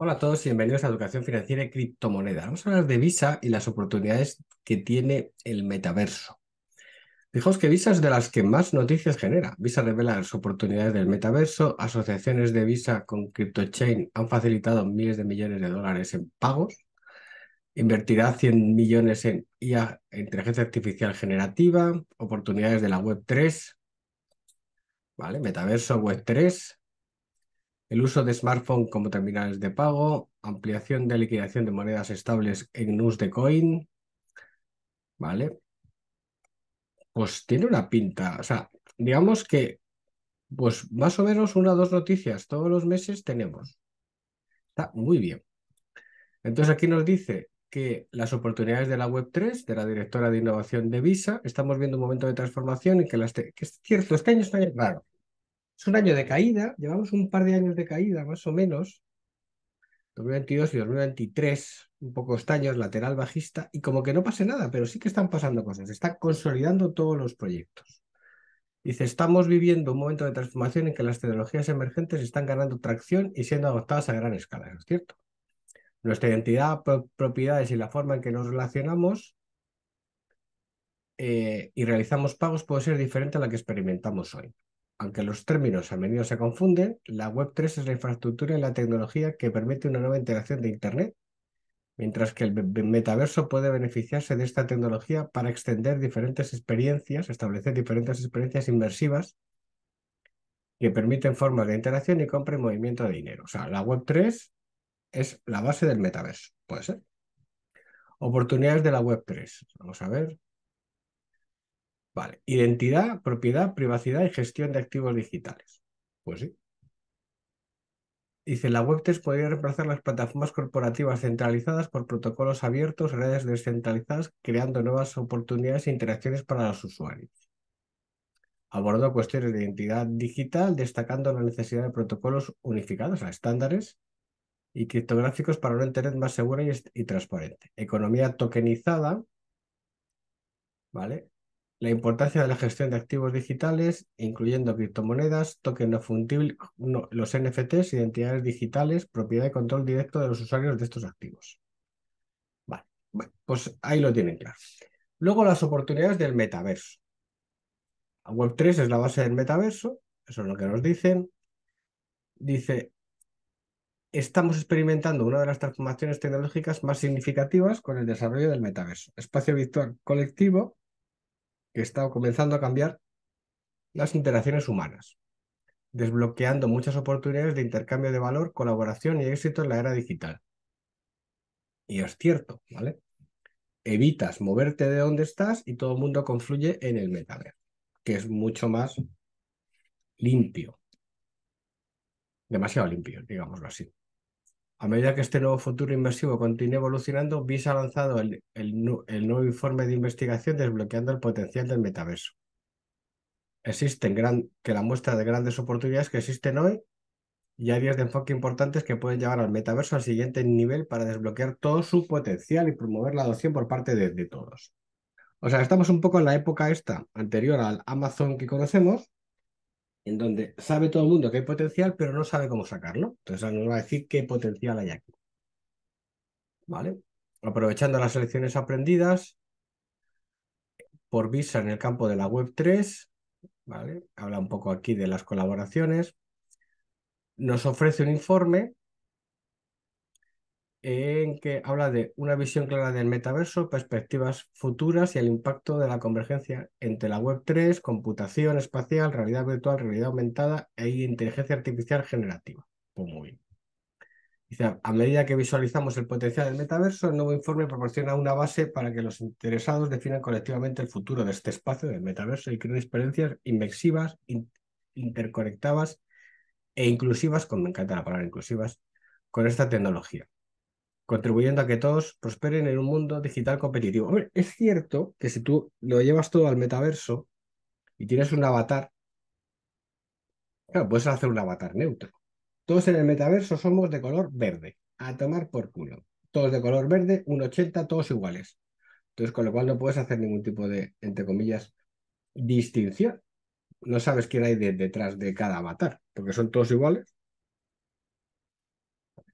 Hola a todos y bienvenidos a Educación Financiera y Criptomoneda. Vamos a hablar de Visa y las oportunidades que tiene el metaverso. Fijaos que Visa es de las que más noticias genera. Visa revela las oportunidades del metaverso. Asociaciones de Visa con CryptoChain han facilitado miles de millones de dólares en pagos. Invertirá 100 millones en IA, inteligencia artificial generativa, oportunidades de la Web 3, ¿vale? Metaverso Web 3, el uso de smartphone como terminales de pago, ampliación de liquidación de monedas estables en NUS de coin. ¿Vale? Pues tiene una pinta, o sea, digamos que, pues más o menos una o dos noticias todos los meses tenemos. Está muy bien. Entonces aquí nos dice que las oportunidades de la Web3, de la directora de innovación de Visa, estamos viendo un momento de transformación y que las... Que es cierto, este año está raro. Es un año de caída, llevamos un par de años de caída, más o menos, 2022 y 2023, un poco estaños, lateral bajista, y como que no pase nada, pero sí que están pasando cosas, se están consolidando todos los proyectos. Dice, estamos viviendo un momento de transformación en que las tecnologías emergentes están ganando tracción y siendo adoptadas a gran escala, ¿no es cierto? Nuestra identidad, propiedades y la forma en que nos relacionamos eh, y realizamos pagos puede ser diferente a la que experimentamos hoy. Aunque los términos a menudo se confunden, la Web3 es la infraestructura y la tecnología que permite una nueva integración de Internet, mientras que el metaverso puede beneficiarse de esta tecnología para extender diferentes experiencias, establecer diferentes experiencias inmersivas que permiten formas de interacción y compra y movimiento de dinero. O sea, la Web3 es la base del metaverso, ¿puede ser? Oportunidades de la Web3. Vamos a ver. Vale, identidad, propiedad, privacidad y gestión de activos digitales. Pues sí. Dice, la web test podría reemplazar las plataformas corporativas centralizadas por protocolos abiertos, redes descentralizadas, creando nuevas oportunidades e interacciones para los usuarios. Abordó cuestiones de identidad digital, destacando la necesidad de protocolos unificados a estándares y criptográficos para una Internet más segura y, y transparente. Economía tokenizada, ¿vale? la importancia de la gestión de activos digitales, incluyendo criptomonedas, tokens no fungibles, los NFTs, identidades digitales, propiedad y control directo de los usuarios de estos activos. Vale, pues ahí lo tienen claro. Luego las oportunidades del metaverso. Web3 es la base del metaverso, eso es lo que nos dicen. Dice, estamos experimentando una de las transformaciones tecnológicas más significativas con el desarrollo del metaverso, espacio virtual colectivo que está comenzando a cambiar las interacciones humanas, desbloqueando muchas oportunidades de intercambio de valor, colaboración y éxito en la era digital. Y es cierto, ¿vale? Evitas moverte de donde estás y todo el mundo confluye en el metaverso, que es mucho más limpio. Demasiado limpio, digámoslo así. A medida que este nuevo futuro inmersivo continúa evolucionando, BIS ha lanzado el, nuevo informe de investigación desbloqueando el potencial del metaverso. Existen que la muestra de grandes oportunidades que existen hoy y áreas de enfoque importantes que pueden llevar al metaverso al siguiente nivel para desbloquear todo su potencial y promover la adopción por parte de, de todos. O sea, estamos un poco en la época esta, anterior al Amazon que conocemos, en donde sabe todo el mundo que hay potencial, pero no sabe cómo sacarlo. Entonces nos va a decir qué potencial hay aquí. ¿Vale? Aprovechando las lecciones aprendidas por Visa en el campo de la Web 3, ¿vale? Habla un poco aquí de las colaboraciones. Nos ofrece un informe en que habla de una visión clara del metaverso, perspectivas futuras y el impacto de la convergencia entre la Web3, computación espacial, realidad virtual, realidad aumentada e inteligencia artificial generativa. Pues muy bien. a medida que visualizamos el potencial del metaverso, el nuevo informe proporciona una base para que los interesados definan colectivamente el futuro de este espacio del metaverso y creen experiencias inmersivas, interconectadas e inclusivas, me encanta la palabra inclusivas, con esta tecnología contribuyendo a que todos prosperen en un mundo digital competitivo. es cierto que si tú lo llevas todo al metaverso y tienes un avatar, claro, puedes hacer un avatar neutro. Todos en el metaverso somos de color verde, a tomar por culo. Todos de color verde, un 80, todos iguales. Entonces, con lo cual no puedes hacer ningún tipo de, entre comillas, distinción. No sabes quién hay detrás de cada avatar, porque son todos iguales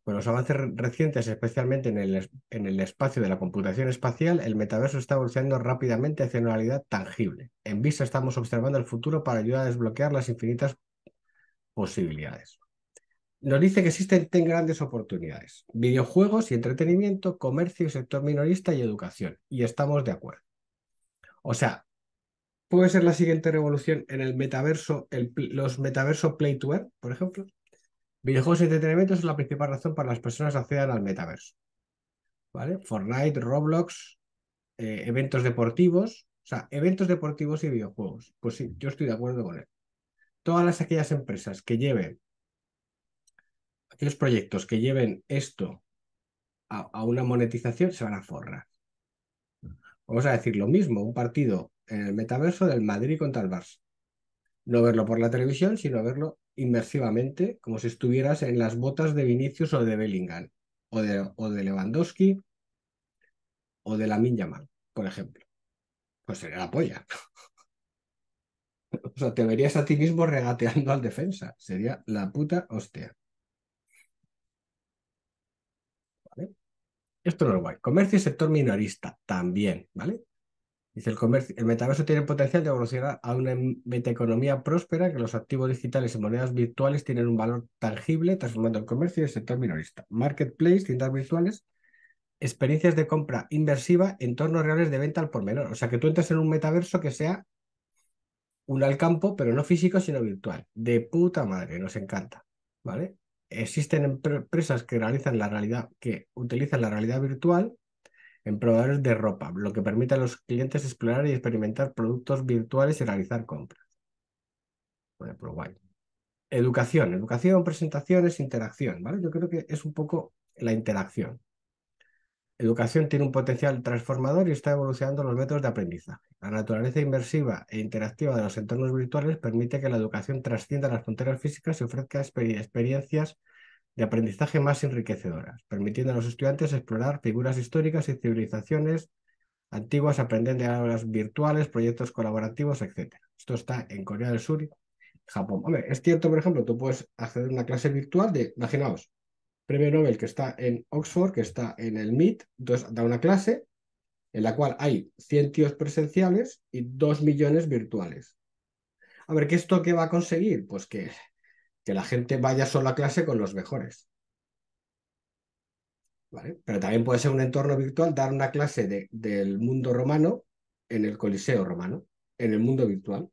con los avances recientes, especialmente en el, en el espacio de la computación espacial, el metaverso está evolucionando rápidamente hacia una realidad tangible. En vista estamos observando el futuro para ayudar a desbloquear las infinitas posibilidades. Nos dice que existen grandes oportunidades, videojuegos y entretenimiento, comercio y sector minorista y educación, y estamos de acuerdo. O sea, ¿puede ser la siguiente revolución en el metaverso, los metaverso Play to Earn, por ejemplo? Videojuegos y entretenimiento es la principal razón para las personas accedan al metaverso. ¿Vale? Fortnite, Roblox, eh, eventos deportivos, o sea, eventos deportivos y videojuegos. Pues sí, yo estoy de acuerdo con él. Todas aquellas empresas que lleven, aquellos proyectos que lleven esto a, a una monetización, se van a forrar. Vamos a decir lo mismo, un partido en el metaverso del Madrid contra el Barça. No verlo por la televisión, sino verlo inmersivamente, como si estuvieras en las botas de Vinicius o de Bellingham, o de, o de Lewandowski, o de la Yamal, por ejemplo. Pues sería la polla. o sea, te verías a ti mismo regateando al defensa. Sería la puta hostia. ¿Vale? Esto no es guay. Comercio y sector minorista, también, ¿vale? Dice, el, comercio, el metaverso tiene el potencial de evolucionar a una metaeconomía próspera que los activos digitales y monedas virtuales tienen un valor tangible, transformando el comercio y el sector minorista. Marketplace, tiendas virtuales, experiencias de compra inversiva, entornos reales de venta al por menor. O sea, que tú entras en un metaverso que sea un al campo, pero no físico, sino virtual. De puta madre, nos encanta. ¿Vale? Existen empresas que realizan la realidad, que utilizan la realidad virtual en proveedores de ropa, lo que permite a los clientes explorar y experimentar productos virtuales y realizar compras. Bueno, pues Educación, educación, presentaciones, interacción, ¿vale? Yo creo que es un poco la interacción. Educación tiene un potencial transformador y está evolucionando los métodos de aprendizaje. La naturaleza inmersiva e interactiva de los entornos virtuales permite que la educación trascienda las fronteras físicas y ofrezca experiencias de aprendizaje más enriquecedoras, permitiendo a los estudiantes explorar figuras históricas y civilizaciones antiguas, aprender de aulas virtuales, proyectos colaborativos, etc. Esto está en Corea del Sur, Japón. ver, es cierto, por ejemplo, tú puedes acceder a una clase virtual de, imaginaos, premio Nobel que está en Oxford, que está en el MIT, entonces da una clase en la cual hay 100 tíos presenciales y 2 millones virtuales. A ver, ¿qué esto qué va a conseguir? Pues que que la gente vaya solo a clase con los mejores. ¿Vale? Pero también puede ser un entorno virtual, dar una clase del mundo romano en el Coliseo romano, en el mundo virtual.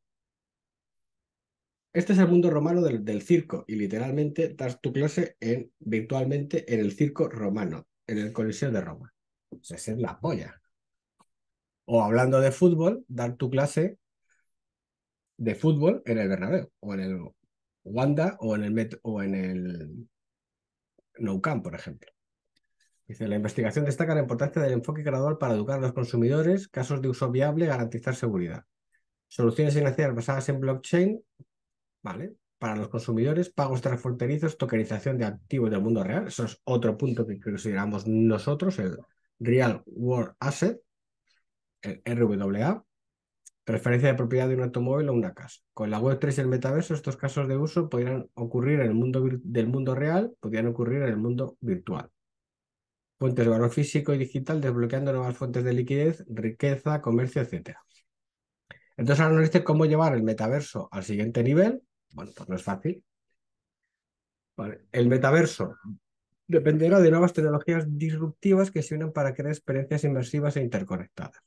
Este es el mundo romano del, circo y literalmente dar tu clase en, virtualmente en el circo romano, en el Coliseo de Roma. O es la polla. O hablando de fútbol, dar tu clase de fútbol en el Bernabéu o en el, Wanda o en el, Met o en el por ejemplo. Dice, la investigación destaca la importancia del enfoque gradual para educar a los consumidores, casos de uso viable, garantizar seguridad. Soluciones financieras basadas en blockchain, ¿vale? Para los consumidores, pagos transfronterizos, tokenización de activos del mundo real. Eso es otro punto que consideramos nosotros, el Real World Asset, el RWA referencia de propiedad de un automóvil o una casa. Con la Web3 y el metaverso, estos casos de uso podrían ocurrir en el mundo del mundo real, podrían ocurrir en el mundo virtual. Fuentes de valor físico y digital, desbloqueando nuevas fuentes de liquidez, riqueza, comercio, etc. Entonces, ahora nos dice cómo llevar el metaverso al siguiente nivel. Bueno, pues no es fácil. El metaverso dependerá de nuevas tecnologías disruptivas que se unan para crear experiencias inmersivas e interconectadas.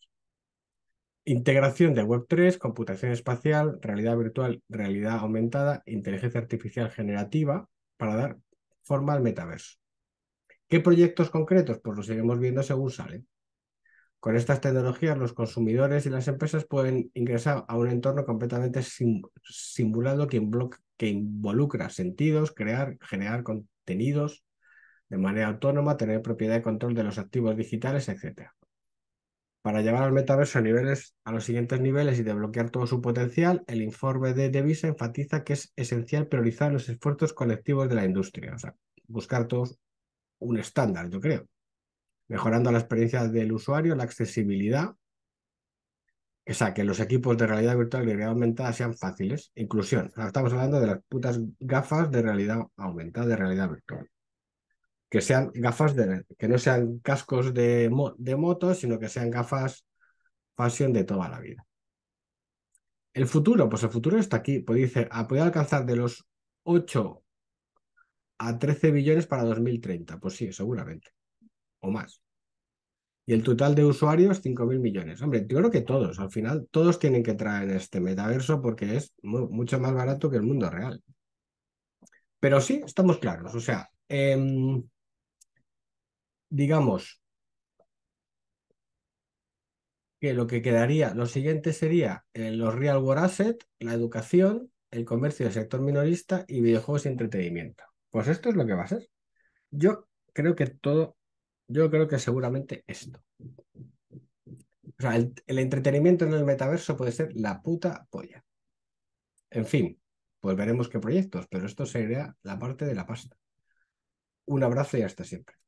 Integración de Web3, computación espacial, realidad virtual, realidad aumentada, inteligencia artificial generativa para dar forma al metaverso. ¿Qué proyectos concretos? Pues los iremos viendo según salen. Con estas tecnologías, los consumidores y las empresas pueden ingresar a un entorno completamente simulado que, que involucra sentidos, crear, generar contenidos de manera autónoma, tener propiedad y control de los activos digitales, etc para llevar al metaverso a, niveles, a los siguientes niveles y desbloquear todo su potencial, el informe de Devisa enfatiza que es esencial priorizar los esfuerzos colectivos de la industria, o sea, buscar todos un estándar, yo creo, mejorando la experiencia del usuario, la accesibilidad, o sea, que los equipos de realidad virtual y realidad aumentada sean fáciles, inclusión, estamos hablando de las putas gafas de realidad aumentada, de realidad virtual que sean gafas que no sean cascos de, de moto, sino que sean gafas pasión de toda la vida. El futuro, pues el futuro está aquí, pues ah, Puede dice, a alcanzar de los 8 a 13 billones para 2030, pues sí, seguramente, o más. Y el total de usuarios, 5.000 millones. Hombre, yo creo que todos, al final, todos tienen que traer este metaverso porque es mucho más barato que el mundo real. Pero sí, estamos claros, o sea, em, digamos que lo que quedaría, lo siguiente sería eh, los real world assets, la educación, el comercio del sector minorista y videojuegos y entretenimiento. Pues esto es lo que va a ser. Yo creo que todo, yo creo que seguramente esto. O sea, el, el entretenimiento en el metaverso puede ser la puta polla. En fin, pues veremos qué proyectos, pero esto sería la parte de la pasta. Un abrazo y hasta siempre.